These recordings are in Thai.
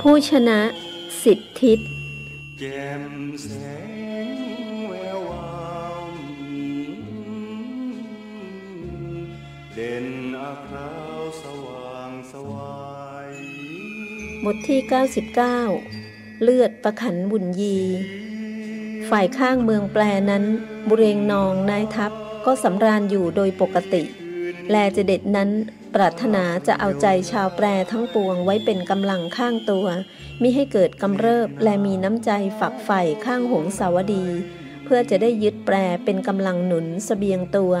ผู้ชนะสิทธิศแจ่มแสงแวววาวเด่นอาคราวสว่างสายบทที่ 99 เลือดประขันบุญยีฝ่ายข้างเมืองแปลนั้น บุเรงนองนายทัพก็สำราญอยู่โดยปกติ แลเจเด็ดนั้นปรารถนาจะเอาใจชาวแปรทั้งปวงไว้เป็นกำลังข้างตัวมิให้เกิดกำเริบ และมีน้ำใจฝักใฝ่ข้างหงสาวดี เพื่อจะได้ยึดแปรเป็นกำลังหนุนสเสบียงตัว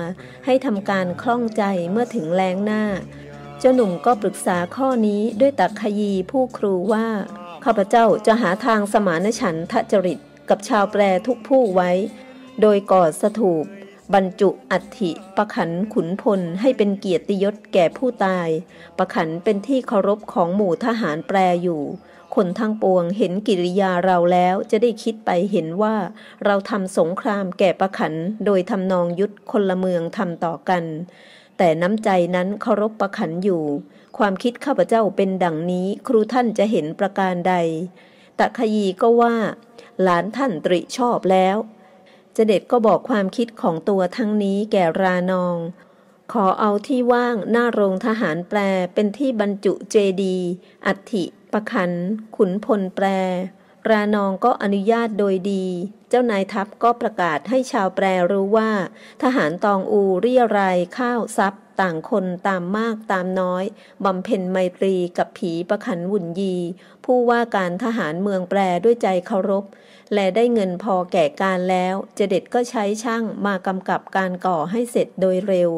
ให้ทำการคล่องใจเมื่อถึงแรงหน้า เจ้าหนุ่มก็ปรึกษาข้อนี้ด้วยตักขยีผู้ครูว่าข้าพเจ้าจะหาทางสมานฉันทจริตกับชาวแปรทุกผู้ไว้ โดยก่อสถูปบรรจุอัฐิประขันขุนพลให้เป็นเกียรติยศแก่ผู้ตาย ประขันเป็นที่เคารพของหมู่ทหารแปรอยู่ คนทั้งปวงเห็นกิริยาเราแล้วจะได้คิดไปเห็นว่า เราทำสงครามแก่ประขันโดยทำนองยุทธคนละเมืองทำต่อกัน แต่น้ำใจนั้นเคารพประขันอยู่ ความคิดข้าพเจ้าเป็นดังนี้ ครูท่านจะเห็นประการใด ตะขยีก็ว่าหลานท่านตริชอบแล้วจเด็จก็บอกความคิดของตัวทั้งนี้แก่รานอง ขอเอาที่ว่างหน้าโรงทหารแปลเป็นที่บรรจุเจดี อัฐิประคัน ขุนพลแปลรานองก็อนุญาตโดยดี เจ้านายทัพก็ประกาศให้ชาวแปลรู้ว่า ทหารตองอูเรียราย ข้าวทรัพย์ต่างคนตามมากตามน้อยบำเพ็ญไมตรีกับผีประคันวุ่นยีผู้ว่าการทหารเมืองแปรด้วยใจเคารพ และได้เงินพอแก่การแล้วเจเด็ดก็ใช้ช่างมากำกับการก่อให้เสร็จโดยเร็ว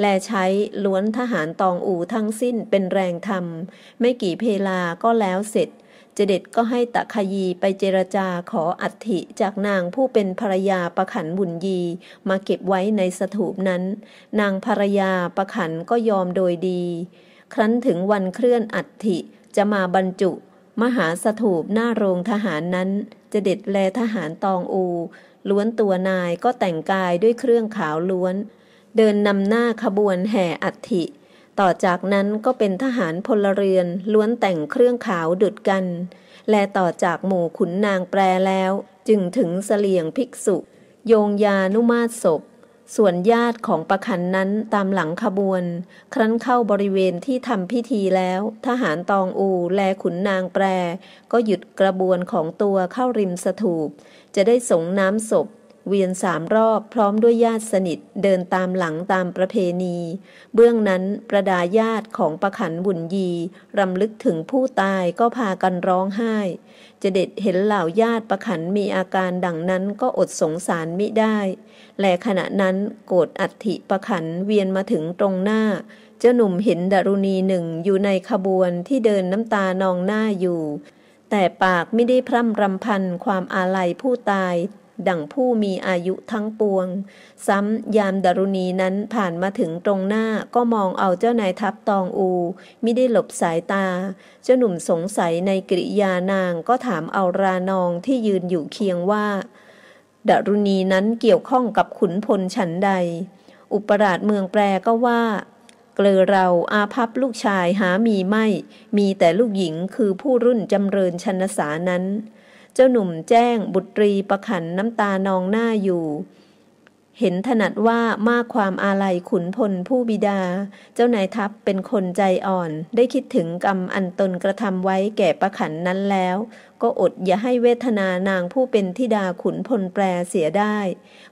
และใช้ล้วนทหารตองอู่ทั้งสิ้นเป็นแรงทำไม่กี่เพลาก็แล้วเสร็จเจเด็ดก็ให้ตะคยีไปเจรจาขออัฐิจากนางผู้เป็นภรรยาประขันบุญยีมาเก็บไว้ในสถูปนั้น นางภรรยาประขันก็ยอมโดยดี ครั้นถึงวันเคลื่อนอัฐิจะมาบรรจุมหาสถูปหน้าโรงทหารนั้น จะเด็ดแลทหารตองอู ล้วนตัวนายก็แต่งกายด้วยเครื่องขาวล้วน เดินนำหน้าขบวนแห่อัฐิต่อจากนั้นก็เป็นทหารพลเรือนล้วนแต่งเครื่องขาวดุดกัน และต่อจากหมู่ขุนนางแปรแล้ว จึงถึงเสลียงภิกษุ โยงยานุมาศพส่วนญาติของประคันนั้นตามหลังขบวน ครั้นเข้าบริเวณที่ทำพิธีแล้ว ทหารตองอูแลขุนนางแปร ก็หยุดกระบวนของตัวเข้าริมสถูปจะได้สงน้ำศพ เวียนสามรอบพร้อมด้วยญาติสนิทเดินตามหลังตามประเพณี เบื้องนั้นประดาญาติของประขัน บุญยี รำลึกถึงผู้ตายก็ พากันร้องไห้จะเด็ดเห็นเหล่าญาติประขันมีอาการดังนั้นก็อดสงสารมิได้แล ขณะนั้นโกรธอัฐิประขันเวียนมาถึงตรงหน้า เจ้าหนุ่มเห็นดารุณีหนึ่งอยู่ในขบวนที่เดินน้ำตา นองหน้าอยู่ แต่ปากไม่ได้พร่ำรำพันความอาลัยผู้ตาย ดั่งผู้มีอายุทั้งปวง ซ้ำ ยามดารุณีนั้นผ่านมาถึงตรงหน้าก็มองเอาเจ้านายทัพตองอู ไม่ได้หลบสายตา เจ้าหนุ่มสงสัยในกริยานางก็ถามเอารานองที่ยืนอยู่เคียงว่าดรุณีนั้นเกี่ยวข้องกับขุนพลฉันใด อุปราชเมืองแปรก็ว่า เกลอเราอาพับลูกชายหามีไม่ มีแต่ลูกหญิงคือผู้รุ่นจำเริญชนสานั้น เจ้าหนุ่มแจ้งบุตรีประขันน้ำตานองหน้าอยู่ เห็นถนัดว่ามากความอาลัยขุนพลผู้บิดา เจ้านายทัพเป็นคนใจอ่อน ได้คิดถึงกรรมอันตนกระทำไว้แก่ประขันนั้นแล้วก็อดอย่าให้เวทนานางผู้เป็นธิดาขุนพลแปรเสียได้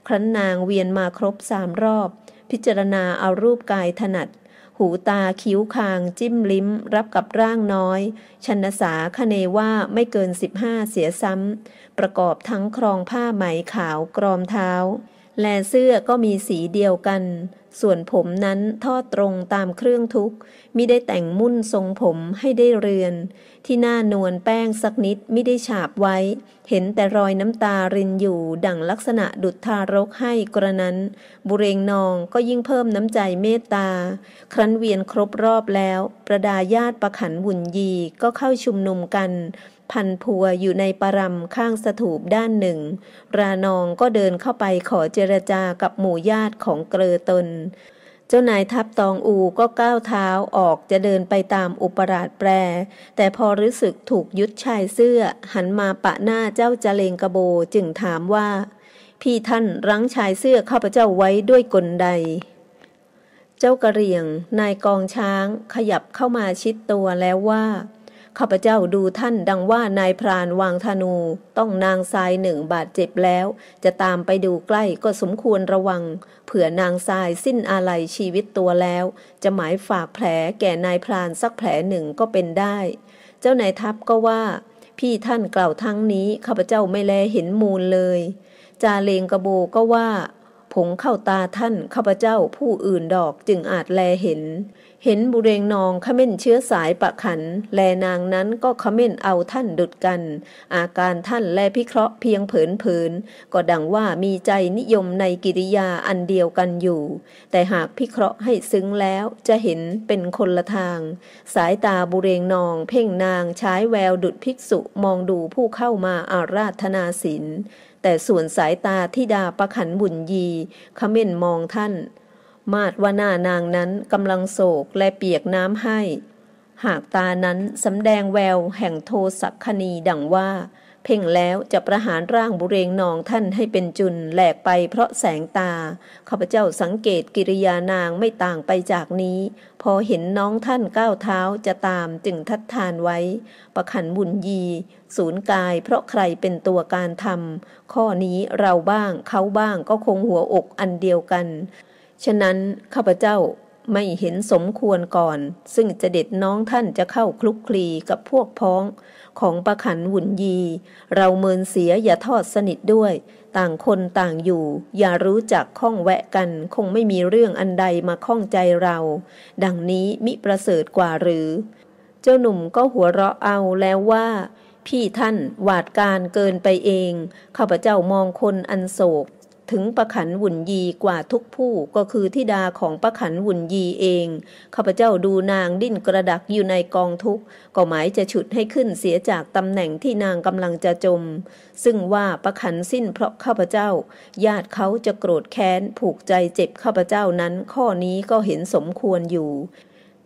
ครั้นนางเวียนมาครบสามรอบ พิจารณาเอารูปกายถนัด หูตาคิ้วคางจิ้มลิ้ม รับกับร่างน้อยชนสาคเนว่าไม่เกินสิบห้าเสียซ้ำ ประกอบทั้งครองผ้าไหมขาวกรอมเท้า และเสื้อก็มีสีเดียวกัน ส่วนผมนั้นทอดตรงตามเครื่องทุกมิได้แต่งมุ่นทรงผมให้ได้เรือนที่หน้านวลแป้งสักนิดมิได้ฉาบไว้เห็นแต่รอยน้ำตารินอยู่ดั่งลักษณะดุจทารกให้กระนั้นบุเรงนองก็ยิ่งเพิ่มน้ำใจเมตตาครั้นเวียนครบรอบแล้วประดาญาติประขันวุ่นยีก็เข้าชุมนุมกันพันพัวอยู่ในปรำข้างสถูปด้านหนึ่งรานองก็เดินเข้าไปขอเจรจากับหมู่ญาติของเกลอตนจ้านายทัพตองอูก็ก้าวเท้าออกจะเดินไปตามอุปราชแปร แต่พอรู้สึกถูกยึดชายเสื้อ หันมาปะหน้าเจ้าจเลงกระโบจึงถามว่า พี่ท่านรั้งชายเสื้อข้าพเจ้าไว้ด้วยกลใด เจ้ากระเรียง นายกองช้างขยับเข้ามาชิดตัวแล้วว่าข้าพเจ้าดูท่านดังว่านายพรานวางธนูต้องนางทรายหนึ่งบาดเจ็บแล้ว จะตามไปดูใกล้ก็สมควรระวังเผื่อนางทรายสิ้นอาลัยชีวิตตัวแล้ว จะหมายฝากแผลแก่นายพรานสักแผลหนึ่งก็เป็นได้ เจ้านายทัพก็ว่า พี่ท่านกล่าวทั้งนี้ข้าพเจ้าไม่แลเห็นมูลเลยจาเลงกระโบก็ว่า ผงเข้าตาท่านข้าพเจ้าผู้อื่นดอกจึงอาจแลเห็นเห็นบุเรงนองขม่นเชื้อสายปะขันแลนางนั้นก็ขม่นเอาท่านดุดกัน อาการท่านแลพิเคราะห์เพียงเผินเผินก็ดังว่ามีใจนิยมในกิริยาอันเดียวกันอยู่ แต่หากพิเคราะห์ให้ซึ้งแล้วจะเห็นเป็นคนละทาง สายตาบุเรงนอง เพ่งนางใช้แววดุดภิกษุมองดูผู้เข้ามาอาราธนาศีลแต่ส่วนสายตาที่ดาประขันบุญยีขม่นมองท่านมาดว่าหน้านางนั้นกำลังโศกและเปียกน้ำให้ หากตานั้นสำแดงแววแห่งโทสักคณีดังว่า เพ่งแล้วจะประหารร่างบุเรงนองท่านให้เป็นจุนแหลกไปเพราะแสงตาข้าพเจ้าสังเกตกิริยานางไม่ต่างไปจากนี้ พอเห็นน้องท่านก้าวเท้าจะตามจึงทัดทานไว้ประขันบุญยีศูนย์กายเพราะใครเป็นตัวการทำข้อนี้เราบ้างเขาบ้างก็คงหัวอกอันเดียวกันฉะนั้นข้าพเจ้าไม่เห็นสมควรก่อน ซึ่งจะเด็ดน้องท่านจะเข้าคลุกคลีกับพวกพ้อง ของประขันหุ่นยี เราเมินเสียอย่าทอดสนิทด้วย ต่างคนต่างอยู่ อย่ารู้จักข้องแวะกันคงไม่มีเรื่องอันใดมาข้องใจเรา ดังนี้มิประเสริฐกว่าหรือ เจ้าหนุ่มก็หัวเราะเอาแล้วว่า พี่ท่านหวาดการเกินไปเองข้าพเจ้ามองคนอันโศกถึงประขันวุ่นยีกว่าทุกผู้ก็คือทิดาของประขันวุ่นยีเอง ข้าพเจ้าดูนางดิ้นกระดักอยู่ในกองทุกข์ก็หมายจะฉุดให้ขึ้นเสียจากตำแหน่งที่นางกำลังจะจม ซึ่งว่าประขันสิ้นเพราะข้าพเจ้า ญาติเขาจะโกรธแค้นผูกใจเจ็บข้าพเจ้านั้น ข้อนี้ก็เห็นสมควรอยู่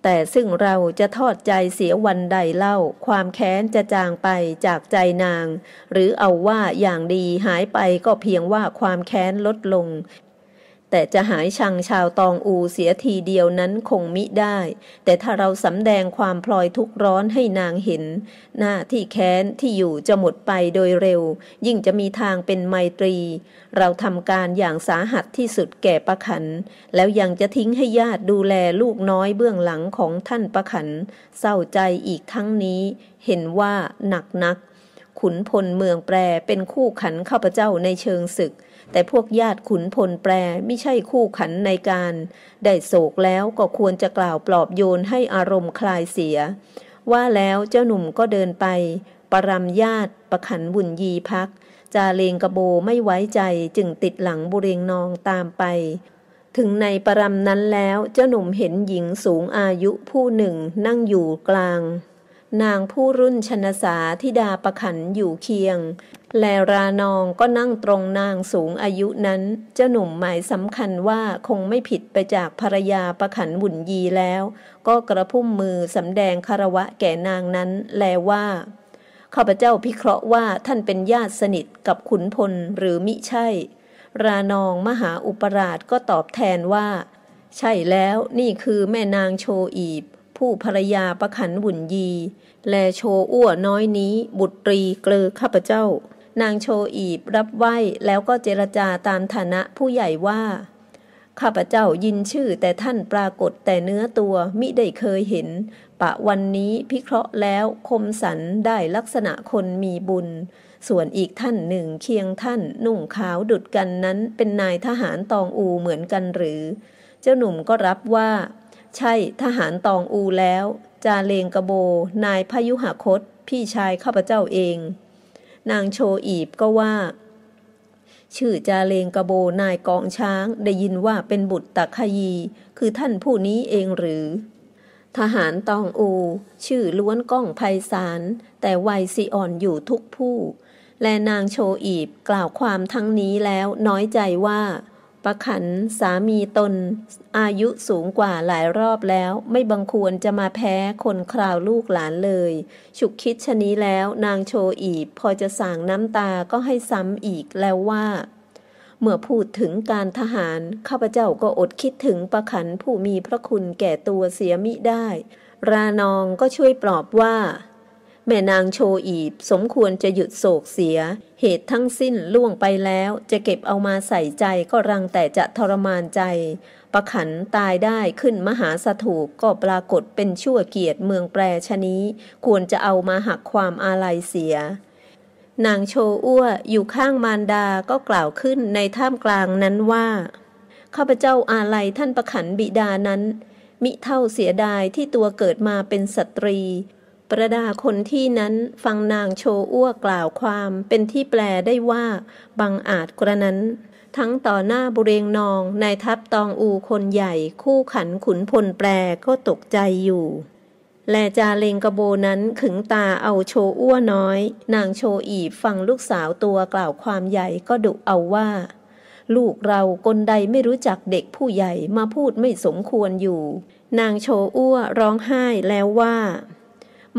แต่ซึ่งเราจะทอดใจเสียวันใดเล่า ความแค้นจะจางไปจากใจนาง หรือเอาว่าอย่างดีหายไปก็เพียงว่าความแค้นลดลงแต่จะหายชังชาวตองอูเสียทีเดียวนั้นคงมิได้ แต่ถ้าเราสำแดงความพลอยทุกร้อนให้นางเห็น หน้าที่แค้น ที่อยู่จะหมดไปโดยเร็ว ยิ่งจะมีทางเป็นไมตรี เราทำการอย่างสาหัสที่สุดแก่ประขัน แล้วยังจะทิ้งให้ญาติดูแลลูกน้อยเบื้องหลังของท่านประขัน เศร้าใจอีกทั้งนี้ เห็นว่าหนักนัก ขุนพลเมืองแปรเป็นคู่ขันข้าพเจ้าในเชิงศึกแต่พวกญาติขุนพลแปรไม่ใช่คู่ขันในการ ได้โศกแล้วก็ควรจะกล่าวปลอบโยนให้อารมณ์คลายเสีย ว่าแล้วเจ้าหนุ่มก็เดินไป ประรำญาติประขันบุญยีพักจาเลงกระโบไม่ไว้ใจจึงติดหลังบุเรงนองตามไป ถึงในประรำนั้นแล้วเจ้าหนุ่มเห็นหญิงสูงอายุผู้หนึ่งนั่งอยู่กลาง นางผู้รุ่นชนสาธิดาประขันอยู่เคียงแลรานองก็นั่งตรงนางสูงอายุนั้นเจ้าหนุ่มหมายสำคัญว่าคงไม่ผิดไปจากภรรยาประขันบุญยีแล้ว ก็กระพุ่มมือสำแดงคารวะแก่นางนั้นแลว่า ข้าพเจ้าพิเคราะห์ว่าท่านเป็นญาติสนิทกับขุนพลหรือมิใช่ รานองมหาอุปราชก็ตอบแทนว่า ใช่แล้วนี่คือแม่นางโชอีบ ผู้ภรรยาประขันบุญยี และโชอ้วน้อยนี้ บุตรีเกลอข้าพเจ้านางโชอีบรับไหวแล้วก็เจรจาตามฐานะผู้ใหญ่ว่า ข้าพเจ้ายินชื่อแต่ท่านปรากฏแต่เนื้อตัวมิได้เคยเห็น ปะวันนี้พิเคราะห์แล้วคมสันได้ลักษณะคนมีบุญ ส่วนอีกท่านหนึ่งเคียงท่าน นุ่งขาวดุดกันนั้น เป็นนายทหารตองอูเหมือนกันหรือ เจ้าหนุ่มก็รับว่า ใช่ทหารตองอูแล้ว จาเลงกระโบ นายพยุหคต พี่ชายข้าพเจ้าเองนางโชอีบก็ว่า ชื่อจาเลงกระโบนายกองช้างได้ยินว่าเป็นบุตรตักขยี คือท่านผู้นี้เองหรือ ทหารตองอูชื่อล้วนก้องไพศาลแต่วัยสิอ่อนอยู่ทุกผู้ และนางโชอีบกล่าวความทั้งนี้แล้วน้อยใจว่าประขันสามีตน อายุสูงกว่าหลายรอบแล้ว ไม่บังควรจะมาแพ้คนคราวลูกหลานเลยฉุกคิดชนี้แล้ว นางโชอีบพอจะสางน้ำตาก็ให้ซ้ำอีกแล้วว่า เมื่อพูดถึงการทหาร ข้าพเจ้าก็อดคิดถึงประขันผู้มีพระคุณแก่ตัวเสียมิได้ รานองก็ช่วยปลอบว่าแม่นางโชอีบสมควรจะหยุดโศกเสีย เหตุทั้งสิ้นล่วงไปแล้ว จะเก็บเอามาใส่ใจก็รังแต่จะทรมานใจ ประขันตายได้ขึ้นมหาสถูปก็ปรากฏเป็นชั่วเกียรติเมืองแปรชนี้ ควรจะเอามาหักความอาลัยเสีย นางโชอ้วอยู่ข้างมารดาก็กล่าวขึ้นในท่ามกลางนั้นว่า ข้าพเจ้าอาลัยท่านประขันบิดานั้น มิเท่าเสียดายที่ตัวเกิดมาเป็นสตรีประดาคนที่นั้นฟังนางโชอ้วกล่าวความเป็นที่แปลได้ว่า บังอาจกระนั้น ทั้งต่อหน้าบุเรงนองนายทัพตองอูคนใหญ่คู่ขันขุนพลแปลก็ตกใจอยู่ แลจาเลงกระโบนั้น ขึงตาเอาโชอ้วน้อย นางโชอีฟังลูกสาวตัวกล่าวความใหญ่ก็ดุเอาว่า ลูกเราคนใดไม่รู้จักเด็กผู้ใหญ่มาพูดไม่สมควรอยู่ นางโชอ้วร้องไห้แล้วว่า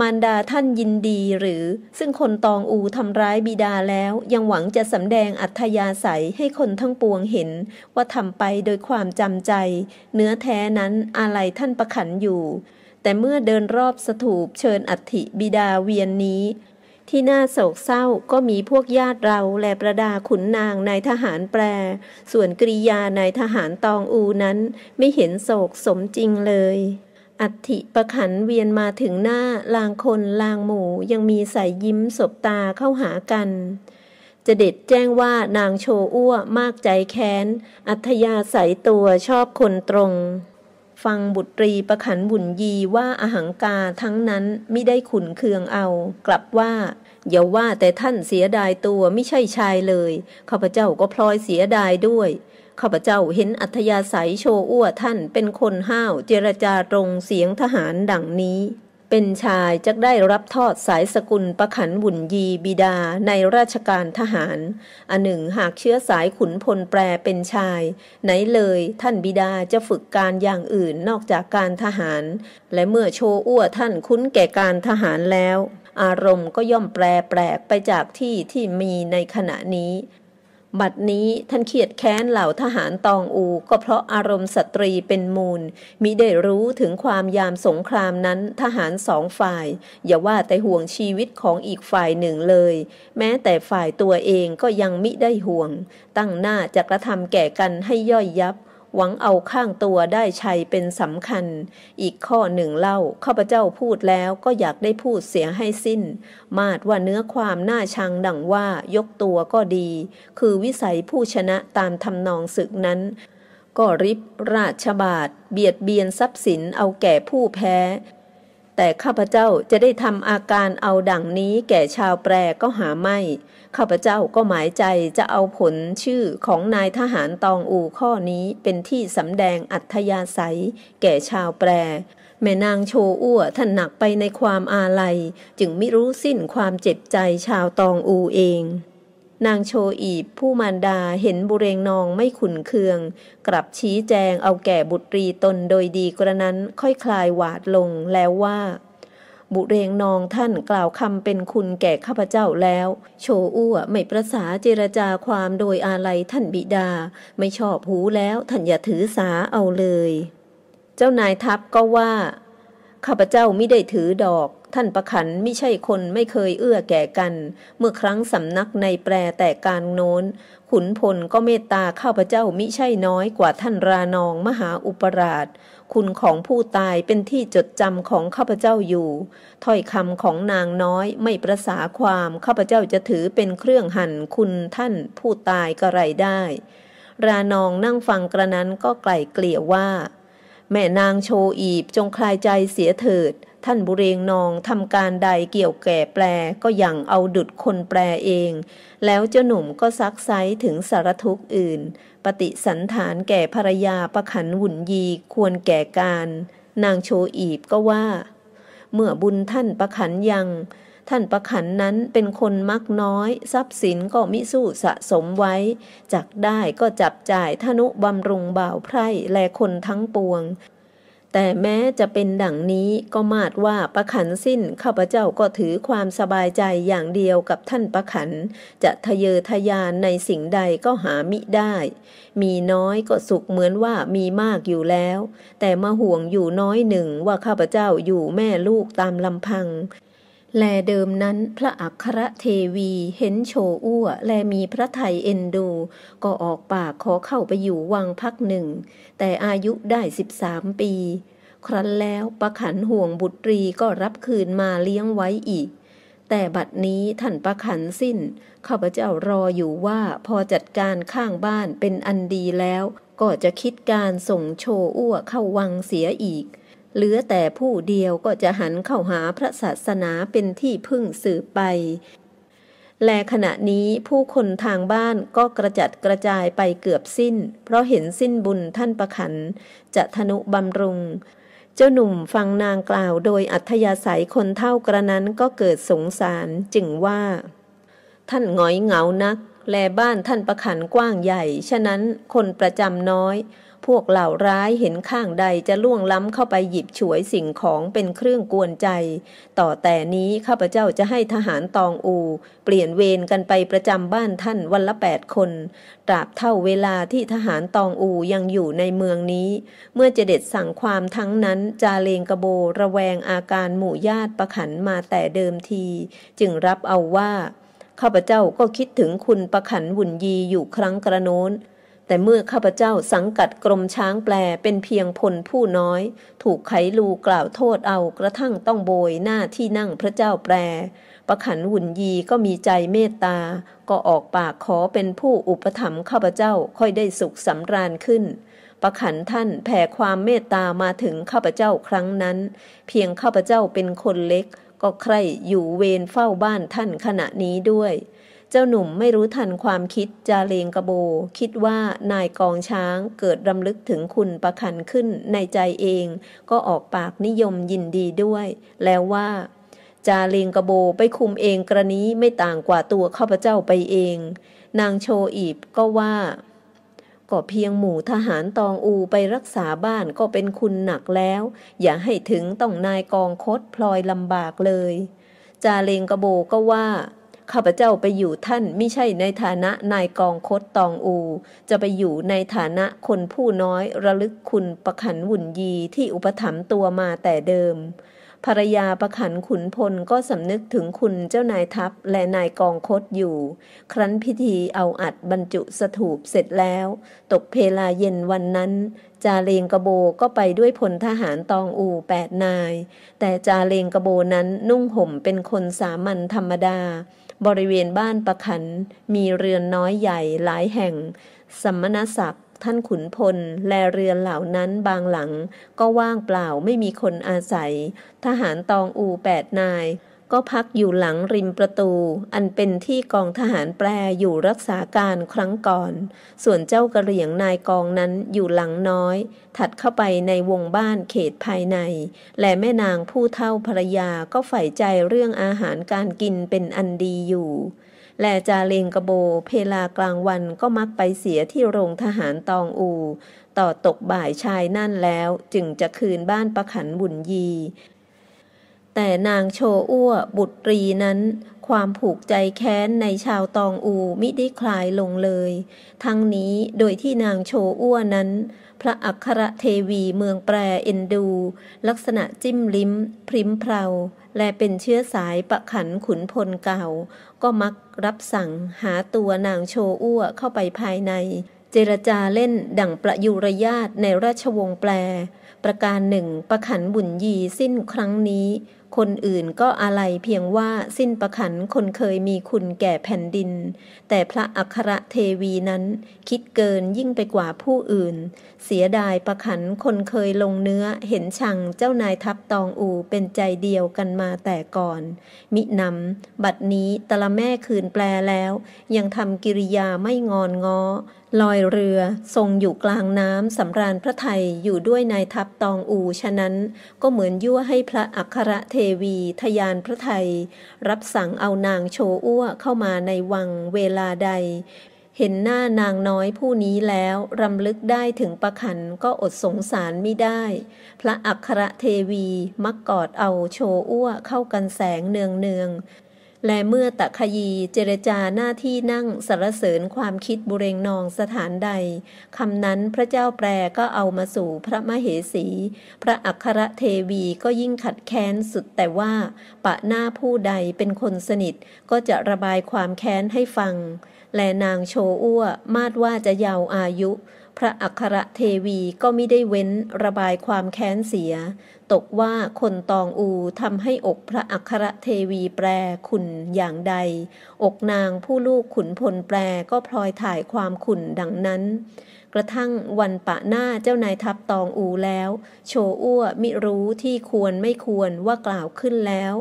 มารดาท่านยินดีหรือซึ่งคนตองอูทำร้ายบิดาแล้วยังหวังจะสำแดงอัธยาศัยให้คนทั้งปวงเห็นว่าทำไปโดยความจำใจ เนื้อแท้นั้นอะไรท่านประขันอยู่ แต่เมื่อเดินรอบสถูปเชิญอัฐิบิดาเวียนนี้ ที่น่าโศกเศร้าก็มีพวกญาติเรา และประดาขุนนางนายทหารแปร ส่วนกริยานายทหารตองอูนั้น ไม่เห็นโศกสมจริงเลยอัฐิประขันเวียนมาถึงหน้า ลางคน ลางหมู ยังมีสายยิ้มสบตาเข้าหากัน จะเด็ดแจ้งว่านางโชอ้วมากใจแค้น อัธยาศัยตัวชอบคนตรง ฟังบุตรีประขันบุญยีว่าอาหังกาทั้งนั้นไม่ได้ขุนเคืองเอา กลับว่า อย่าว่าแต่ท่านเสียดายตัวไม่ใช่ชายเลยข้าพเจ้าก็พลอยเสียดายด้วยข้าพเจ้าเห็นอัธยาศัยโชอ้วท่าน เป็นคนห้าวเจรจาตรงเสียงทหารดังนี้ เป็นชายจักได้รับทอดสายสกุลประขันบุญยีบิดาในราชการทหารอันหนึ่งหากเชื้อสายขุนพลแปรเป็นชาย ไหนเลยท่านบิดาจะฝึกการอย่างอื่นนอกจากการทหาร และเมื่อโชอ้วท่านคุ้นแก่การทหารแล้ว อารมณ์ก็ย่อมแปรแปลกไปจากที่ที่มีในขณะนี้บัดนี้ท่านเขียดแค้นเหล่าทหารตองอูก็เพราะอารมณ์สตรีเป็นมูลมิได้รู้ถึงความยามสงครามนั้นทหารสองฝ่าย อย่าว่าแต่ห่วงชีวิตของอีกฝ่ายหนึ่งเลย แม้แต่ฝ่ายตัวเองก็ยังมิได้ห่วง ตั้งหน้าจะกระทำแก่กันให้ย่อยยับหวังเอาข้างตัวได้ชัยเป็นสำคัญ อีกข้อหนึ่งเล่า ข้าพเจ้าพูดแล้วก็อยากได้พูดเสียให้สิ้น มาดว่าเนื้อความน่าชังดังว่ายกตัวก็ดี คือวิสัยผู้ชนะตามทำนองศึกนั้น ก็ริบราชบาท เบียดเบียนทรัพย์สินเอาแก่ผู้แพ้แต่ข้าพเจ้าจะได้ทำอาการเอาดังนี้แก่ชาวแปรก็หาไม่ ข้าพเจ้าก็หมายใจจะเอาผลชื่อของนายทหารตองอูข้อนี้เป็นที่สำแดงอัธยาศัย แก่ชาวแปรแม่นางโชอ้วท่านหนักไปในความอาลัย จึงไม่รู้สิ้นความเจ็บใจชาวตองอูเองนางโชอีบผู้มารดาเห็นบุเรงนองไม่ขุนเคือง กลับชี้แจงเอาแก่บุตรีตนโดยดีกระนั้นค่อยคลายหวาดลงแล้วว่า บุเรงนองท่านกล่าวคำเป็นคุณแก่ข้าพเจ้าแล้ว โชอ้วไม่ประสาเจรจาความโดยอาลัยท่านบิดา ไม่ชอบหูแล้วท่านอย่าถือสาเอาเลย เจ้านายทัพก็ว่าข้าพเจ้าไม่ได้ถือดอกท่านประขันไม่ใช่คนไม่เคยเอื้อแก่กัน เมื่อครั้งสำนักในแปรแต่การโน้นขุนพลก็เมตตาข้าพเจ้ามิใช่น้อยกว่าท่านรานองมหาอุปราชคุณของผู้ตายเป็นที่จดจำของข้าพเจ้าอยู่ ถ้อยคำของนางน้อยไม่ประสาความข้าพเจ้าจะถือเป็นเครื่องหั่นคุณท่านผู้ตายกระไรได้ รานองนั่งฟังกระนั้นก็ไกล่เกลี่ยว่า แม่นางโชอีบจงคลายใจเสียเถิดท่านบุเรงนองทำการใดเกี่ยวแก่แปลก็ยังเอาดุดคนแปลเอง แล้วเจ้าหนุ่มก็ซักไซถึงสารทุกข์อื่น ปฏิสันฐานแก่ภรรยาประขันหุ่นยีควรแก่การ นางโชอีบก็ว่า เมื่อบุญท่านประขันยัง ท่านประขันนั้นเป็นคนมักน้อย ทรัพย์สินก็มิสู้สะสมไว้จักได้ก็จับจ่ายทนุบำรุงบ่าวไพร่แลคนทั้งปวงแต่แม้จะเป็นดังนี้ก็มาดว่าประขันสิ้นข้าพเจ้าก็ถือความสบายใจอย่างเดียวกับท่านประขัน จะทะเยอทะยานในสิ่งใดก็หามิได้ มีน้อยก็สุขเหมือนว่ามีมากอยู่แล้ว แต่มาห่วงอยู่น้อยหนึ่งว่าข้าพเจ้าอยู่แม่ลูกตามลำพังแลเดิมนั้นพระอัครเทวีเห็นโชอ้ว แลมีพระไทยเอ็นดู ก็ออกปากขอเข้าไปอยู่วังพักหนึ่ง แต่อายุได้สิบามปี ครั้นแล้วประขันห่วงบุตรีก็รับคืนมาเลี้ยงไว้อีก แต่บัดนี้ท่านประขันสิ้นข้าพเจ้ารออยู่ว่าพอจัดการข้างบ้านเป็นอันดีแล้ว ก็จะคิดการส่งโชอ้วเข้าวังเสียอีกเหลือแต่ผู้เดียวก็จะหันเข้าหาพระศาสนาเป็นที่พึ่งสืบไป และขณะนี้ผู้คนทางบ้านก็กระจัดกระจายไปเกือบสิ้น เพราะเห็นสิ้นบุญท่านประขันจะทนุบำรุง เจ้าหนุ่มฟังนางกล่าวโดยอัธยาศัยคนเท่ากระนั้นก็เกิดสงสารจึงว่า ท่านหงอยเหงานัก แลบ้านท่านประขันกว้างใหญ่ฉะนั้นคนประจำน้อยพวกเหล่าร้ายเห็นข้างใดจะล่วงล้ำเข้าไปหยิบฉวยสิ่งของเป็นเครื่องกวนใจ ต่อแต่นี้ข้าพเจ้าจะให้ทหารตองอูเปลี่ยนเวรกันไปประจำบ้านท่านวันละแปดคน ตราบเท่าเวลาที่ทหารตองอูยังอยู่ในเมืองนี้ เมื่อเจเด็ดสั่งความทั้งนั้นจาเลงกระโบระแวงอาการหมู่ญาติประขันมาแต่เดิมที จึงรับเอาว่าข้าพเจ้าก็คิดถึงคุณประขันวุ่นยีอยู่ครั้งกระโน้นแต่เมื่อข้าพเจ้าสังกัดกรมช้างแปลเป็นเพียงพลผู้น้อย ถูกไขลูกล่าวโทษเอากระทั่งต้องโบยหน้าที่นั่งพระเจ้าแปลประขันหุ่นยีก็มีใจเมตตา ก็ออกปากขอเป็นผู้อุปถัมภ์ข้าพเจ้าค่อยได้สุขสำราญขึ้นประขันท่านแผ่ความเมตตามาถึงข้าพเจ้าครั้งนั้น เพียงข้าพเจ้าเป็นคนเล็ก ก็ใครอยู่เวรเฝ้าบ้านท่านขณะนี้ด้วยเจ้าหนุ่มไม่รู้ทันความคิดจาเลงกระโบคิดว่านายกองช้างเกิดรำลึกถึงคุณประคันขึ้นในใจเอง ก็ออกปากนิยมยินดีด้วย แล้วว่า จาเลงกระโบไปคุมเองกรณีไม่ต่างกว่าตัวข้าพเจ้าไปเอง นางโชอีบ ก็ว่าก็เพียงหมู่ทหารตองอูไปรักษาบ้านก็เป็นคุณหนักแล้ว อย่าให้ถึงต้องนายกองคดพลอยลำบากเลย จาเลงกระโบก็ว่าข้าพเจ้าไปอยู่ท่านไม่ใช่ในฐานะนายกองคดตองอู จะไปอยู่ในฐานะคนผู้น้อยระลึกคุณประขันวุ่นยี ที่อุปถัมภ์ตัวมาแต่เดิมภรรยาประขันขุนพลก็สำนึกถึงคุณเจ้านายทัพและนายกองคดอยู่ ครั้นพิธีเอาอัดบรรจุสถูปเสร็จแล้ว ตกเพลาเย็นวันนั้น จาเลงกระโบก็ไปด้วยพลทหารตองอูแปดนาย แต่จาเลงกระโบนั้นนุ่งห่มเป็นคนสามัญธรรมดาบริเวณบ้านประขันมีเรือนน้อยใหญ่หลายแห่ง สมมณศักดิ์ท่านขุนพล และเรือนเหล่านั้นบางหลังก็ว่างเปล่าไม่มีคนอาศัย ทหารตองอูแปดนายก็พักอยู่หลังริมประตู อันเป็นที่กองทหารแปรอยู่รักษาการครั้งก่อน ส่วนเจ้ากระเหลี่ยงนายกองนั้นอยู่หลังน้อย ถัดเข้าไปในวงบ้านเขตภายใน และแม่นางผู้เท่าภรยาก็ใฝ่ใจเรื่องอาหารการกินเป็นอันดีอยู่ และจาเลงกระโบเพลากลางวันก็มักไปเสียที่โรงทหารตองอูต่อตกบ่ายชายนั่นแล้ว จึงจะคืนบ้านประขันบุญยีแต่นางโชอ้วบุตรีนั้น ความผูกใจแค้นในชาวตองอูมิได้คลายลงเลย ทั้งนี้โดยที่นางโชอ้วนั้น พระอัครเทวีเมืองแปรเอ็นดู ลักษณะจิ้มลิ้มพริมเพราและเป็นเชื้อสายประขันขุนพลเก่า ก็มักรับสั่งหาตัวนางโชอ้วเข้าไปภายใน เจรจาเล่นดั่งประยุรญาตในราชวงศ์แปรประการหนึ่งประขันบุญยีสิ้นครั้งนี้คนอื่นก็อะไรเพียงว่าสิ้นประขันคนเคยมีคุณแก่แผ่นดิน แต่พระอัครเทวีนั้นคิดเกินยิ่งไปกว่าผู้อื่น เสียดายประขันคนเคยลงเนื้อ เห็นชังเจ้านายทัพตองอูเป็นใจเดียวกันมาแต่ก่อน มินำบัดนี้ตะละแม่คืนแปลแล้ว ยังทำกิริยาไม่งอนง้อ ลอยเรือทรงอยู่กลางน้ำสำราญพระไทย อยู่ด้วยนายทัพตองอูฉะนั้น ก็เหมือนยั่วให้พระอัครเททวี ทยานพระไทย รับสั่งเอานางโชอ้วเข้ามาในวังเวลาใด เห็นหน้านางน้อยผู้นี้แล้วรำลึกได้ถึงประคันก็อดสงสารไม่ได้ พระอัครเทวีมักกอดเอาโชอ้วเข้ากันแสงเนืองเนืองและเมื่อตะขยีเจรจาหน้าที่นั่งสรรเสริญความคิดบุเรงนองสถานใด คำนั้นพระเจ้าแปรก็เอามาสู่พระมเหสี พระอัครเทวีก็ยิ่งขัดแค้นสุดแต่ว่า ปะหน้าผู้ใดเป็นคนสนิทก็จะระบายความแค้นให้ฟัง และนางโชอ้วมาดว่าจะยาวอายุพระอัครเทวีก็ไม่ได้เว้นระบายความแค้นเสีย ตกว่าคนตองอูทำให้อกพระอัครเทวีแปรขุนอย่างใด อกนางผู้ลูกขุนพลแปรก็พลอยถ่ายความขุนดังนั้น กระทั่งวันปะหน้าเจ้านายทัพตองอูแล้ว โชอ้วมิรู้ที่ควรไม่ควรว่ากล่าวขึ้นแล้ว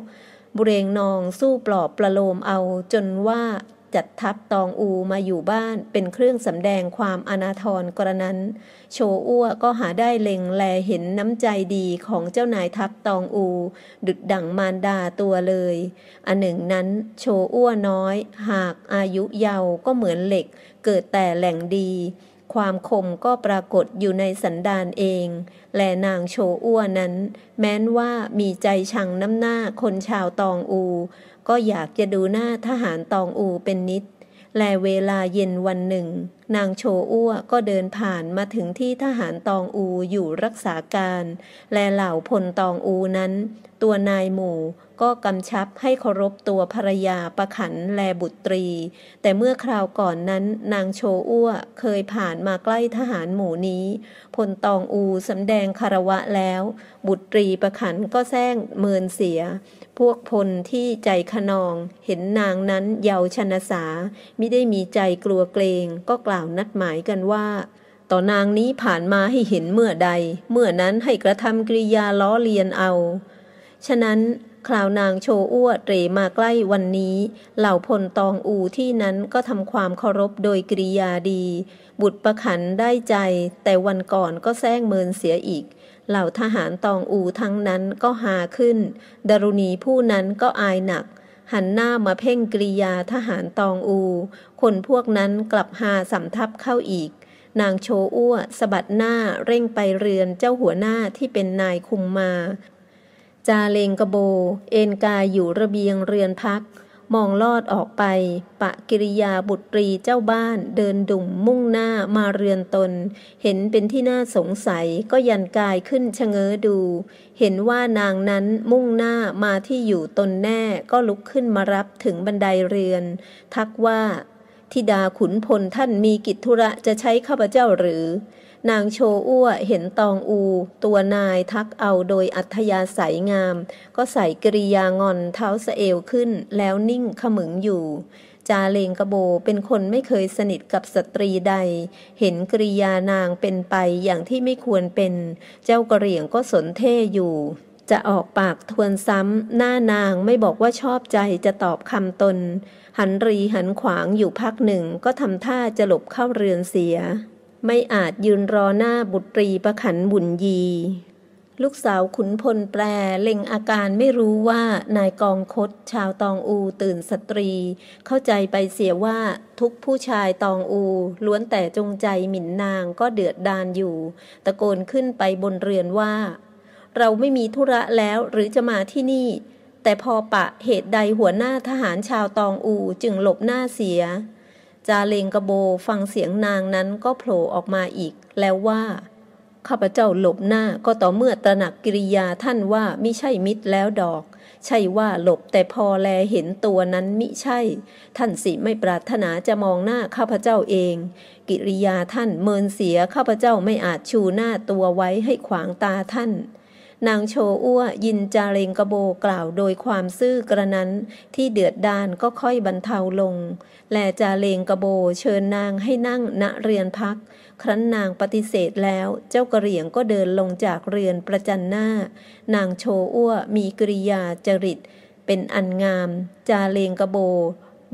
บุเรงนองสู้ปลอบประโลมเอาจนว่าจัดทัพตองอูมาอยู่บ้านเป็นเครื่องสำแดงความอนาทรกระนั้นโชอ้วก็หาได้เล็งแลเห็นน้ำใจดีของเจ้านายทัพตองอูดุดดั่งมารดาตัวเลยอันหนึ่งนั้นโชอ้วน้อย หากอายุเยาว์ก็เหมือนเหล็ก เกิดแต่แหล่งดี ความคมก็ปรากฏอยู่ในสันดานเอง แลนางโชอ้วนั้น แม้นว่ามีใจชังน้ำหน้าคนชาวตองอูก็อยากจะดูหน้าทหารตองอูเป็นนิด แลเวลาเย็นวันหนึ่ง นางโชอ้วก็เดินผ่านมาถึงที่ทหารตองอูอยู่รักษาการ และเหล่าพลตองอูนั้น ตัวนายหมู่ก็กำชับให้เคารพตัวภรรยาประขันแลบุตรี แต่เมื่อคราวก่อนนั้น นางโชอ้วเคยผ่านมาใกล้ทหารหมู่นี้พลตองอูสำแดงคารวะแล้ว บุตรีประขันก็แซงเมินเสียพวกพลที่ใจขนอง เห็นนางนั้นเยาวชนสาไม่ได้มีใจกลัวเกรงก็กล่าวนัดหมายกันว่า ต่อนางนี้ผ่านมาให้เห็นเมื่อใด เมื่อนั้นให้กระทำกริยาล้อเลียนเอา ฉะนั้นคราวนางโชอ้วเตรมาใกล้วันนี้ เหล่าพลตองอูที่นั้นก็ทำความเคารพโดยกริยาดี บุตรประขันได้ใจแต่วันก่อนก็แซงเมินเสียอีกเหล่าทหารตองอูทั้งนั้นก็หาขึ้นดารุณีผู้นั้นก็อายหนัก หันหน้ามาเพ่งกริยาทหารตองอู คนพวกนั้นกลับหาสำทับเข้าอีก นางโชอ้วสะบัดหน้าเร่งไปเรือนเจ้าหัวหน้าที่เป็นนายคุมมา จาเลงกระโบ เอนกายอยู่ระเบียงเรือนพักมองลอดออกไปปะกิริยาบุตรีเจ้าบ้านเดินดุ่มมุ่งหน้ามาเรือนตน เห็นเป็นที่น่าสงสัยก็ยันกายขึ้นชะเง้อดู เห็นว่านางนั้นมุ่งหน้ามาที่อยู่ตนแน่ก็ลุกขึ้นมารับถึงบันไดเรือน ทักว่าทิดาขุนพลท่านมีกิจธุระจะใช้ข้าพเจ้าหรือนางโชอ้วเห็นตองอูตัวนายทักเอาโดยอัธยาศัยงามก็ใส่กริยางอนเท้าสเอวขึ้นแล้วนิ่งขมึงอยู่ จาเลงกระโบเป็นคนไม่เคยสนิทกับสตรีใดเห็นกริยานางเป็นไปอย่างที่ไม่ควรเป็นเจ้ากระเหรี่ยงก็สนเท่อยู่จะออกปากทวนซ้ำหน้านางไม่บอกว่าชอบใจจะตอบคำตนหันรีหันขวางอยู่พักหนึ่งก็ทำท่าจะหลบเข้าเรือนเสียไม่อาจยืนรอหน้าบุตรีประขันบุญยี ลูกสาวขุนพลแปรเล็งอาการไม่รู้ว่า นายกองคดชาวตองอูตื่นสตรี เข้าใจไปเสียว่า ทุกผู้ชายตองอู ล้วนแต่จงใจหมิ่นนางก็เดือดดานอยู่ ตะโกนขึ้นไปบนเรือนว่า เราไม่มีธุระแล้วหรือจะมาที่นี่ แต่พอปะเหตุใดหัวหน้าทหารชาวตองอูจึงหลบหน้าเสียจาเลงกระโบฟังเสียงนางนั้นก็โผล่ออกมาอีกแล้วว่าข้าพเจ้าหลบหน้าก็ต่อเมื่อตระหนักกิริยาท่านว่ามิใช่มิตรแล้วดอก ใช่ว่าหลบแต่พอแลเห็นตัวนั้นมิใช่ ท่านสิไม่ปรารถนาจะมองหน้าข้าพเจ้าเอง กิริยาท่านเมินเสียข้าพเจ้าไม่อาจชูหน้าตัวไว้ให้ขวางตาท่านนางโชอ้วยินจาเรงกระโบกล่าวโดยความซื่อกระนั้นที่เดือดดานก็ค่อยบรรเทาลง แลจาเรงกระโบเชิญนางให้นั่งณเรือนพักครั้นนางปฏิเสธแล้วเจ้ากระเหลียงก็เดินลงจากเรือนประจันหน้านางโชอ้วมีกริยาจริตเป็นอันงามจาเรงกระโบ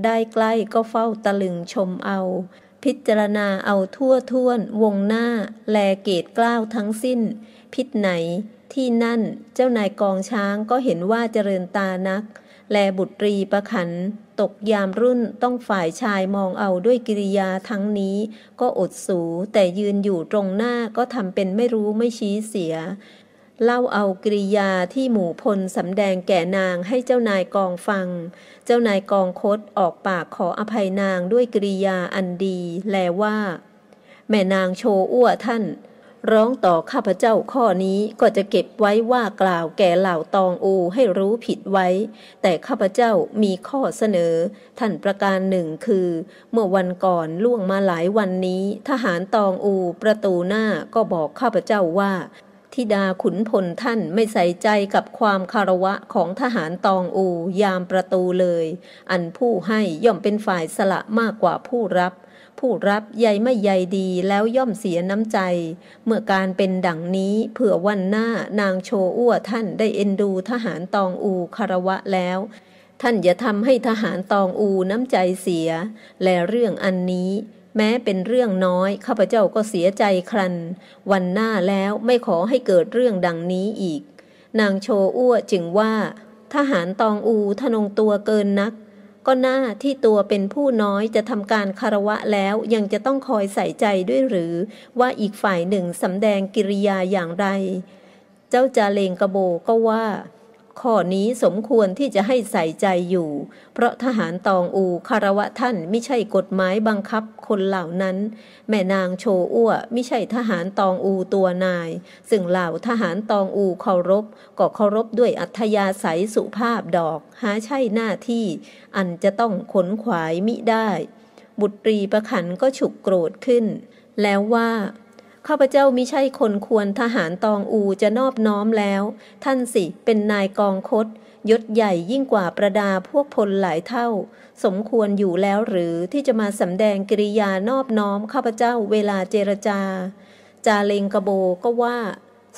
ได้ใกล้ก็เฝ้าตะลึงชมเอาพิจารณาเอาทั่วท่วนวงหน้าแลเกตกล้าวทั้งสิ้นพิษไหนที่นั่น เจ้านายกองช้างก็เห็นว่าเจริญตานัก แลบุตรีประขัน ตกยามรุ่นต้องฝ่ายชายมองเอาด้วยกิริยาทั้งนี้ ก็อดสูแต่ยืนอยู่ตรงหน้าก็ทำเป็นไม่รู้ไม่ชี้เสีย เล่าเอากริยาที่หมู่พลสำแดงแก่นางให้เจ้านายกองฟัง เจ้านายกองคดออกปากขออภัยนางด้วยกริยาอันดีแลว่า แม่นางโชอ้วท่านร้องต่อข้าพเจ้าข้อนี้ก็จะเก็บไว้ว่ากล่าวแก่เหล่าตองอูให้รู้ผิดไว้ แต่ข้าพเจ้ามีข้อเสนอท่านประการหนึ่งคือเมื่อวันก่อนล่วงมาหลายวันนี้ ทหารตองอูประตูหน้าก็บอกข้าพเจ้าว่า ธิดาขุนพลท่านไม่ใส่ใจกับความคารวะของทหารตองอูยามประตูเลย อันผู้ให้ย่อมเป็นฝ่ายสละมากกว่าผู้รับผู้รับใยไม่ใยดีแล้วย่อมเสียน้ำใจ เมื่อการเป็นดังนี้เผื่อวันหน้านางโชอ้วท่านได้เอ็นดูทหารตองอูคารวะแล้ว ท่านอย่าทำให้ทหารตองอู น้ำใจเสียและเรื่องอันนี้แม้เป็นเรื่องน้อยข้าพเจ้าก็เสียใจครันวันหน้าแล้วไม่ขอให้เกิดเรื่องดังนี้อีก นางโชอ้วจึงว่าทหารตองอูทนงตัวเกินนักก็น่าที่ตัวเป็นผู้น้อยจะทำการคารวะแล้วยังจะต้องคอยใส่ใจด้วยหรือ ว่าอีกฝ่ายหนึ่งสำแดงกิริยาอย่างไร เจ้าจาเลงกระโบก็ว่าข้อนี้สมควรที่จะให้ใส่ใจอยู่ เพราะทหารตองอูคารวะท่านไม่ใช่กฎหมายบังคับคนเหล่านั้น แม่นางโชอ้วไม่ใช่ทหารตองอูตัวนาย ซึ่งเหล่าทหารตองอูเคารพ ก็เคารพด้วยอัธยาศัยสุภาพดอก หาใช่หน้าที่ อันจะต้องขนขวายมิได้ บุตรีประขันก็ฉุกโกรธขึ้น แล้วว่าข้าพเจ้ามิใช่คนควรทหารตองอูจะนอบน้อมแล้ว ท่านสิเป็นนายกองคตยศใหญ่ยิ่งกว่าประดาพวกพลหลายเท่า สมควรอยู่แล้วหรือที่จะมาสำแดงกิริยานอบน้อม ข้าพเจ้าเวลาเจรจา จาเลงกระโบก็ว่า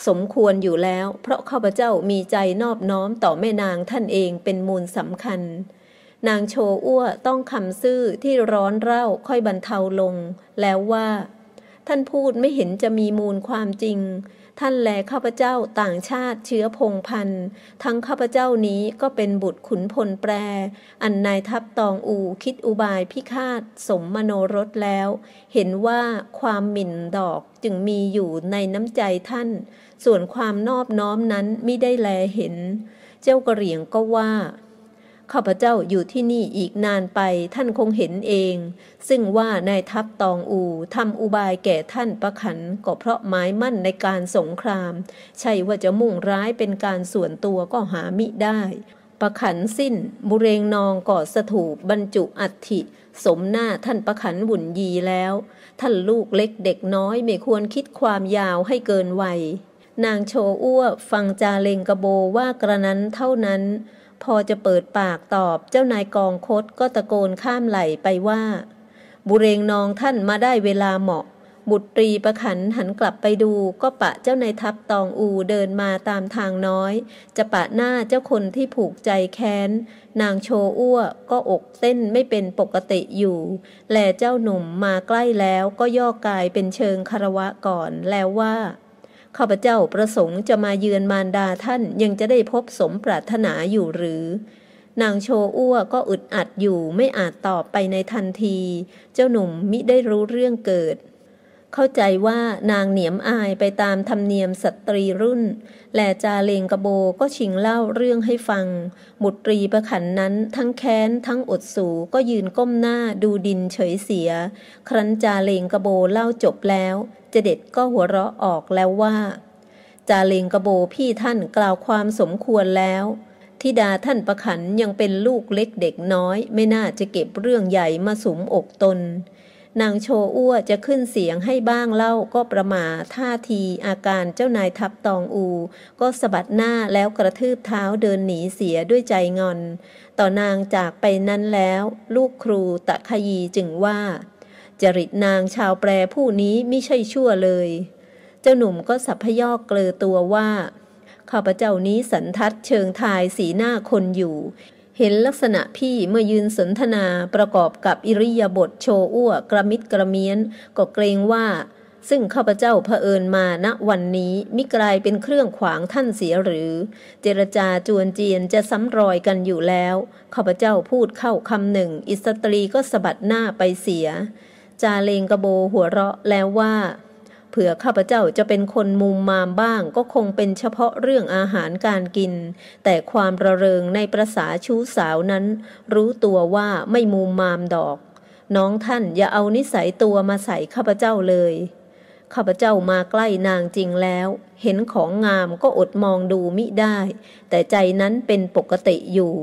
สมควรอยู่แล้ว เพราะข้าพเจ้ามีใจนอบน้อมต่อแม่นางท่านเองเป็นมูลสำคัญ นางโชอ้วต้องคำซื่อที่ร้อนเร่าค่อยบรรเทาลง แล้วว่าท่านพูดไม่เห็นจะมีมูลความจริง ท่านแลข้าพเจ้าต่างชาติเชื้อพงพัน ทั้งข้าพเจ้านี้ก็เป็นบุตรขุนพลแปร อันนายทัพตองอูคิดอุบายพิฆาต สมมโนรสแล้ว เห็นว่าความหมิ่นดอกจึงมีอยู่ในน้ำใจท่าน ส่วนความนอบน้อมนั้นไม่ได้แลเห็น เจ้ากระเหรียงก็ว่าข้าพเจ้าอยู่ที่นี่อีกนานไป ท่านคงเห็นเอง ซึ่งว่านายทัพตองอูทำอุบายแก่ท่านประขัน ก็เพราะหมายมั่นในการสงคราม ใช่ว่าจะมุ่งร้ายเป็นการส่วนตัวก็หามิได้ ประขันสิ้นบุเรงนองก่อสถูปบรรจุอัฐิสมหน้าท่านประขันหุ่นยีแล้ว ท่านลูกเล็กเด็กน้อยไม่ควรคิดความยาวให้เกินวัยนางโชอ้วฟังจาเลงกระโบว่ากระนั้นเท่านั้นพอจะเปิดปากตอบเจ้านายกองคด ก็ตะโกนข้ามไหลไปว่า บุเรงนองท่านมาได้เวลาเหมาะ บุตรีประขันหันกลับไปดู ก็ปะเจ้านายทัพตองอูเดินมาตามทางน้อย จะปะหน้าเจ้าคนที่ผูกใจแค้นนางโชอ้วก็อกเต้นไม่เป็นปกติอยู่ แลเจ้าหนุ่มมาใกล้แล้วก็ย่อกายเป็นเชิงคารวะก่อนแล้วว่าข้าพเจ้าประสงค์จะมาเยือนมารดาท่านยังจะได้พบสมปรารถนาอยู่หรือ นางโชอ้วก็อึดอัดอยู่ไม่อาจตอบไปในทันที เจ้าหนุ่มมิได้รู้เรื่องเกิด เข้าใจว่านางเหนียมอายไปตามธรรมเนียมสตรีรุ่น แลจาเลงกระโบก็ชิงเล่าเรื่องให้ฟังบุตรีประขันนั้นทั้งแค้น ทั้งอดสูก็ยืนก้มหน้าดูดินเฉยเสีย ครั้นจาเลงกระโบเล่าจบแล้วจเด็ดก็หัวเราะออกแล้วว่า จาเลงกระโบพี่ท่านกล่าวความสมควรแล้วทิดาท่านประขันยังเป็นลูกเล็กเด็กน้อย ไม่น่าจะเก็บเรื่องใหญ่มาสมอกตน นางโชอ้วจะขึ้นเสียงให้บ้างเล่าก็ประมาท่าทีอาการเจ้านายทับตองอู ก็สะบัดหน้าแล้วกระทืบเท้าเดินหนีเสียด้วยใจงอน ต่อนางจากไปนั้นแล้ว ลูกครูตะขยีจึงว่าจริตนางชาวแปรผู้นี้ไม่ใช่ชั่วเลย เจ้าหนุ่มก็สัพยอกเกลอตัวว่าข้าพเจ้านี้สันทัดเชิงทายสีหน้าคนอยู่ เห็นลักษณะพี่เมื่อยืนสนทนาประกอบกับอิริยาบถโชอ้วกระมิดกระเมียน ก็เกรงว่า ซึ่งข้าพเจ้าเผอิญมาณวันนี้มิกลายเป็นเครื่องขวางท่านเสียหรือ เจรจาจวนเจียนจะซ้ำรอยกันอยู่แล้วข้าพเจ้าพูดเข้าคำหนึ่ง อิสตรีก็สะบัดหน้าไปเสียจาเลงกระโบหัวเราะแล้วว่า เผื่อข้าพเจ้าจะเป็นคนมุมมามบ้างก็คงเป็นเฉพาะเรื่องอาหารการกิน แต่ความระเริงในประษาชู้สาวนั้นรู้ตัวว่าไม่มุมมามดอก น้องท่านอย่าเอานิสัยตัวมาใส่ข้าพเจ้าเลยข้าพเจ้ามาใกล้นางจริงแล้ว เห็นของงามก็อดมองดูมิได้ แต่ใจนั้นเป็นปกติอยู่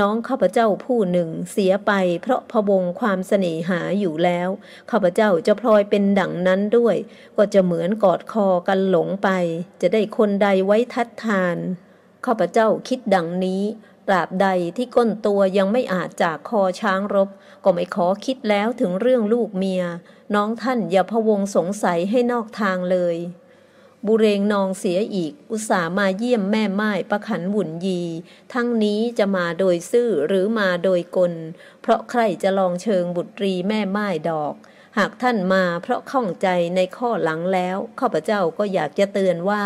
น้องข้าพเจ้าผู้หนึ่งเสียไป เพราะพวงความเสน่หาอยู่แล้ว ข้าพเจ้าจะพลอยเป็นดังนั้นด้วยก็จะเหมือนกอดคอกันหลงไป จะได้คนใดไว้ทัดทาน ข้าพเจ้าคิดดังนี้ตราบใดที่ก้นตัวยังไม่อาจจากคอช้างรบ ก็ไม่ขอคิดแล้วถึงเรื่องลูกเมีย น้องท่านอย่าพวงสงสัยให้นอกทางเลยบุเรงนองเสียอีก อุตส่ามาเยี่ยมแม่ไม้ประขันหุ่นยี ทั้งนี้จะมาโดยซื่อหรือมาโดยกล เพราะใครจะลองเชิงบุตรีแม่ไม้ดอก หากท่านมาเพราะข้องใจในข้อหลังแล้วข้าพเจ้าก็อยากจะเตือนว่า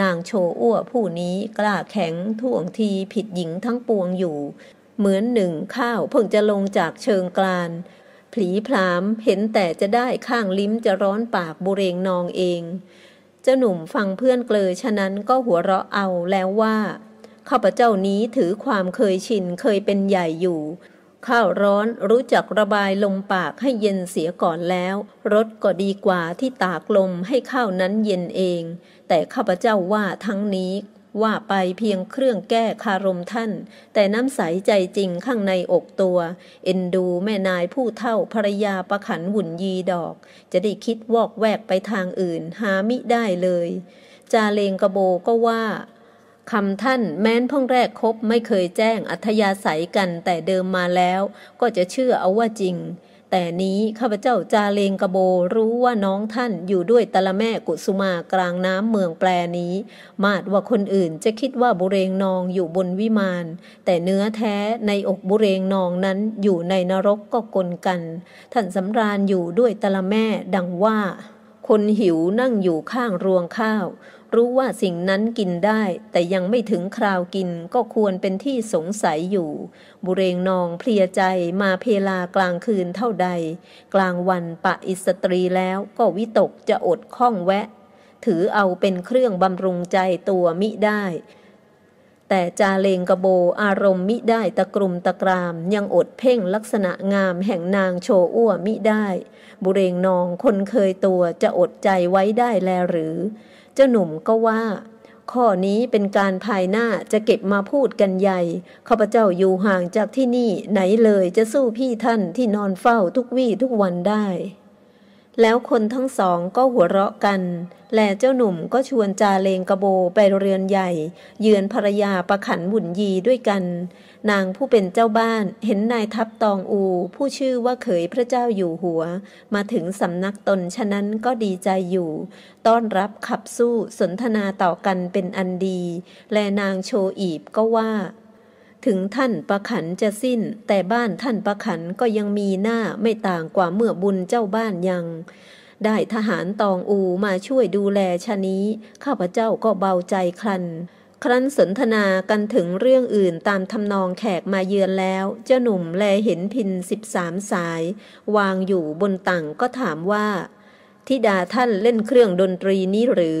นางโชอ้วผู้นี้กล้าแข็งท่วงทีผิดหญิงทั้งปวงอยู่ เหมือนหนึ่งข้าวเพิ่งจะลงจากเชิงกลานผีพรามเห็นแต่จะได้ข้างลิ้มจะร้อนปากบุเรงนองเองเจ้าหนุ่มฟังเพื่อนเกลอฉะนั้นก็หัวเราะเอาแล้วว่า ข้าพเจ้านี้ถือความเคยชินเคยเป็นใหญ่อยู่ ข้าวร้อนรู้จักระบายลมปากให้เย็นเสียก่อนแล้วรสก็ดีกว่าที่ตากลมให้ข้าวนั้นเย็นเอง แต่ข้าพเจ้าว่าทั้งนี้ว่าไปเพียงเครื่องแก้คารมท่าน แต่น้ำใสใจจริงข้างในอกตัว เอ็นดูแม่นายผู้เท่าภรยาประขันหุ่นยีดอก จะได้คิดวอกแวกไปทางอื่น หามิได้เลย จาเลงกระโบก็ว่า คำท่านแม้นพ่งแรกคบไม่เคยแจ้งอัธยาศัยกัน แต่เดิมมาแล้ว ก็จะเชื่อเอาว่าจริงแต่นี้ข้าพเจ้าจาเลงกระโบรู้ว่าน้องท่านอยู่ด้วยตละแม่กุสุมากลางน้ำเมืองแปลนี้ มาดว่าคนอื่นจะคิดว่าบุเรงนองอยู่บนวิมาน แต่เนื้อแท้ในอกบุเรงนองนั้นอยู่ในนรกก็กลกัน ท่านสำราญอยู่ด้วยตละแม่ดังว่า คนหิวนั่งอยู่ข้างรวงข้าวรู้ว่าสิ่งนั้นกินได้ แต่ยังไม่ถึงคราวกินก็ควรเป็นที่สงสัยอยู่ บุเรงนองเพลียใจมาเพลากลางคืนเท่าใด กลางวันปะอิสตรีแล้วก็วิตกจะอดข้องแวะ ถือเอาเป็นเครื่องบำรุงใจตัวมิได้ แต่จาเลงกระโบอารมณ์มิได้ตะกลุมตะกรามยังอดเพ่งลักษณะงามแห่งนางโชอ้วมิได้ บุเรงนองคนเคยตัวจะอดใจไว้ได้แลหรือเจ้าหนุ่มก็ว่า ข้อนี้เป็นการภายหน้าจะเก็บมาพูดกันใหญ่ข้าพเจ้าอยู่ห่างจากที่นี่ไหนเลยจะสู้พี่ท่านที่นอนเฝ้าทุกวี่ทุกวันได้แล้วคนทั้งสองก็หัวเราะกัน แลเจ้าหนุ่มก็ชวนจาเลงกระโบไปเรือนใหญ่ เยือนภรยาประขันบุญยีด้วยกัน นางผู้เป็นเจ้าบ้านเห็นนายทัพตองอูผู้ชื่อว่าเขยพระเจ้าอยู่หัว มาถึงสำนักตนฉะนั้นก็ดีใจอยู่ ต้อนรับขับสู้สนทนาต่อกันเป็นอันดี แลนางโชอีบก็ว่าถึงท่านประขันจะสิ้น แต่บ้านท่านประขันก็ยังมีหน้าไม่ต่างกว่าเมื่อบุญเจ้าบ้านยัง ได้ทหารตองอูมาช่วยดูแลชะนี้ ข้าพเจ้าก็เบาใจครันครั้นสนทนากันถึงเรื่องอื่นตามทำนองแขกมาเยือนแล้วเจ้าหนุ่มแลเห็นพินสิบสามสาย วางอยู่บนตั่งก็ถามว่าทิดาท่านเล่นเครื่องดนตรีนี้หรือ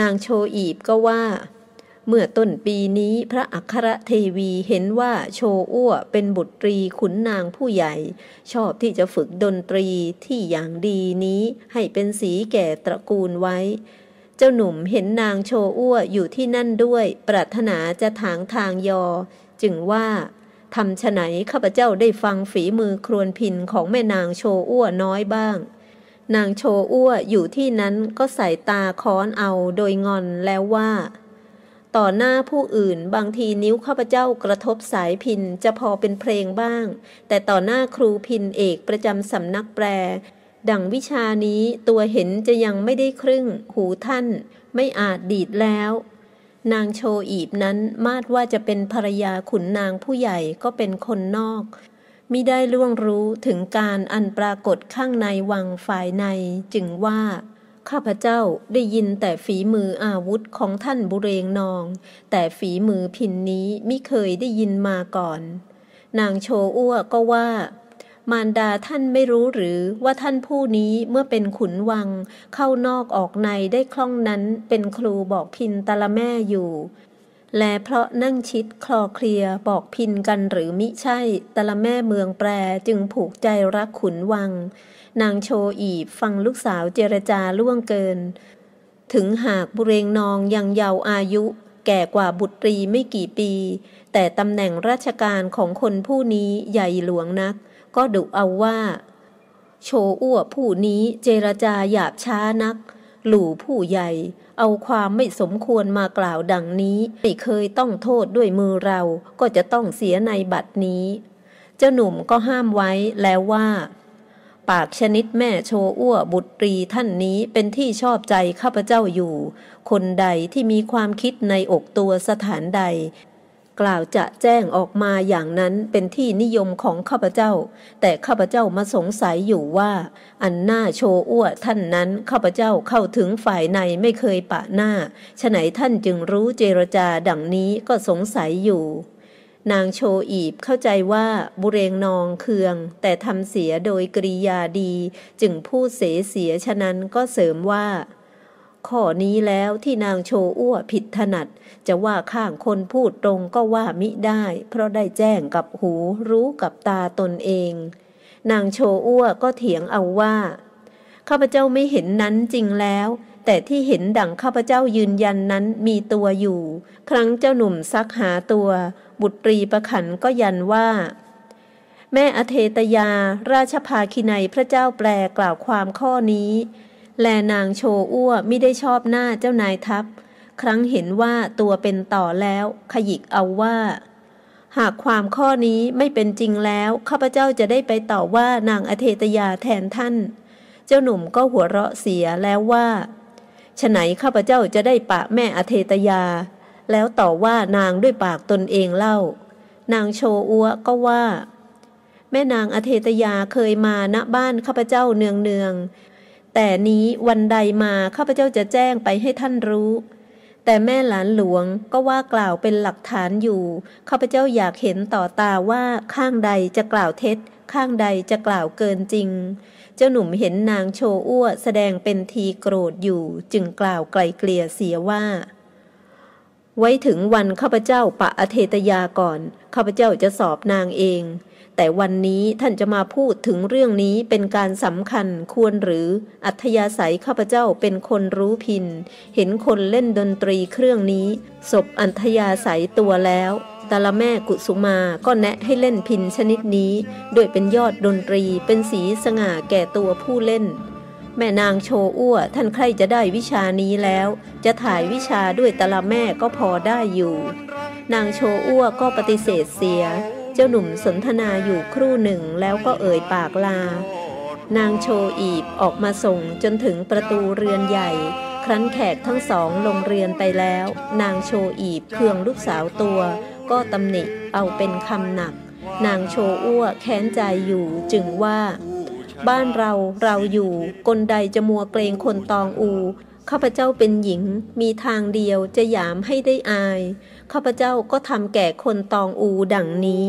นางโชอีบก็ว่าเมื่อต้นปีนี้พระอัครเทวีเห็นว่าโชอ้วเป็นบุตรีขุนนางผู้ใหญ่ ชอบที่จะฝึกดนตรีที่อย่างดีนี้ ให้เป็นสีแก่ตระกูลไว้ เจ้าหนุ่มเห็นนางโชอ้วอยู่ที่นั่นด้วย ปรารถนาจะถางทางยอ จึงว่าทำฉไหนข้าพเจ้าได้ฟังฝีมือครวนพินของแม่นางโชอ้วน้อยบ้าง นางโชอ้วอยู่ที่นั้นก็ใส่ตาค้อนเอาโดยงอนแล้วว่าต่อหน้าผู้อื่นบางทีนิ้วข้าพเจ้ากระทบสายพินจะพอเป็นเพลงบ้าง แต่ต่อหน้าครูพินเอกประจำสำนักแปล ดังวิชานี้ตัวเห็นจะยังไม่ได้ครึ่ง หูท่าน ไม่อาจดีดแล้ว นางโชอีบนั้นมาดว่าจะเป็นภรรยาขุนนางผู้ใหญ่ก็เป็นคนนอกมิได้ล่วงรู้ถึงการอันปรากฏข้างในวังฝ่ายในจึงว่าข้าพเจ้าได้ยินแต่ฝีมืออาวุธของท่านบุเรงนอง แต่ฝีมือพินนี้ไม่เคยได้ยินมาก่อน นางโชอ้วก็ว่า มารดาท่านไม่รู้หรือว่าท่านผู้นี้เมื่อเป็นขุนวัง เข้านอกออกในได้คล่องนั้นเป็นครูบอกพินตาละแม่อยู่ และเพราะนั่งชิดคลอเคลียบอกพินกันหรือมิใช่ตาละแม่เมืองแปรจึงผูกใจรักขุนวังนางโชอีบฟังลูกสาวเจรจาล่วงเกิน ถึงหากบุเรงนองยังเยาว์อายุ แก่กว่าบุตรีไม่กี่ปี แต่ตำแหน่งราชการของคนผู้นี้ใหญ่หลวงนัก ก็ดุเอาว่า โชอ้วผู้นี้เจรจาหยาบช้านัก หลู่ผู้ใหญ่ เอาความไม่สมควรมากล่าวดังนี้ไม่เคยต้องโทษด้วยมือเราก็จะต้องเสียในบัดนี้ เจ้าหนุ่มก็ห้ามไว้แล้วว่าปากชนิดแม่โชอ้วบุตรีท่านนี้เป็นที่ชอบใจข้าพเจ้าอยู่ คนใดที่มีความคิดในอกตัวสถานใด กล่าวจะแจ้งออกมาอย่างนั้นเป็นที่นิยมของข้าพเจ้า แต่ข้าพเจ้ามาสงสัยอยู่ว่า อันหน้าโชอ้วท่านนั้นข้าพเจ้าเข้าถึงฝ่ายในไม่เคยปะหน้าฉะไหนท่านจึงรู้เจรจาดังนี้ก็สงสัยอยู่นางโชอีบเข้าใจว่าบุเรงนองเคือง แต่ทำเสียโดยกริยาดี จึงพูดเสเสียฉะนั้นก็เสริมว่าข้อนี้แล้วที่นางโชอ้วผิดถนัด จะว่าข้างคนพูดตรงก็ว่ามิได้ เพราะได้แจ้งกับหูรู้กับตาตนเอง นางโชอ้วก็เถียงเอาว่าข้าพเจ้าไม่เห็นนั้นจริงแล้วแต่ที่เห็นดังข้าพเจ้ายืนยันนั้นมีตัวอยู่ ครั้งเจ้าหนุ่มซักหาตัว บุตรีประขันก็ยันว่า แม่อเทตยา ราชภาคินัยพระเจ้าแปลกล่าวความข้อนี้ แลนางโชอ้วไม่ได้ชอบหน้าเจ้านายทัพ ครั้งเห็นว่าตัวเป็นต่อแล้ว ขยิกเอาว่า หากความข้อนี้ไม่เป็นจริงแล้วข้าพเจ้าจะได้ไปต่อว่านางอเทตยาแทนท่าน เจ้าหนุ่มก็หัวเราะเสียแล้วว่าฉไหนข้าพเจ้าจะได้ปะแม่อเทตยา แล้วต่อว่านางด้วยปากตนเองเล่า นางโชอัวก็ว่า แม่นางอเทตยาเคยมาณบ้านข้าพเจ้าเนืองเนือง แต่นี้วันใดมาข้าพเจ้าจะแจ้งไปให้ท่านรู้ แต่แม่หลานหลวงก็ว่ากล่าวเป็นหลักฐานอยู่ข้าพเจ้าอยากเห็นต่อตาว่าข้างใดจะกล่าวเท็จ ข้างใดจะกล่าวเกินจริงเจ้าหนุ่มเห็นนางโชอ้ว แสดงเป็นทีโกรธอยู่ จึงกล่าวไกลเกลี่ยเสียว่า ไว้ถึงวันข้าพเจ้าปะอเทตยาก่อน ข้าพเจ้าจะสอบนางเอง แต่วันนี้ท่านจะมาพูดถึงเรื่องนี้เป็นการสำคัญควรหรืออัธยาศัยข้าพเจ้าเป็นคนรู้พินเห็นคนเล่นดนตรีเครื่องนี้ศพอัธยาศัยตัวแล้วตาละแม่กุสุมาก็แนะให้เล่นพินชนิดนี้ด้วยเป็นยอดดนตรีเป็นสีสง่าแก่ตัวผู้เล่น แม่นางโชอ้วท่านใครจะได้วิชานี้แล้ว จะถ่ายวิชาด้วยตาละแม่ก็พอได้อยู่ นางโชอ้วก็ปฏิเสธเสีย เจ้าหนุ่มสนทนาอยู่ครู่หนึ่งแล้วก็เอ่ยปากลา นางโชอีบออกมาส่งจนถึงประตูเรือนใหญ่ ครั้นแขกทั้งสองลงเรือนไปแล้ว นางโชอีบเพืองลูกสาวตัวก็ตำหนิเอาเป็นคำหนัก นางโชอ้วแค้นใจอยู่จึงว่า บ้านเราเราอยู่ กลใดจะมัวเกรงคนตองอู ข้าพเจ้าเป็นหญิง มีทางเดียวจะยามให้ได้อาย ข้าพเจ้าก็ทำแก่คนตองอูดังนี้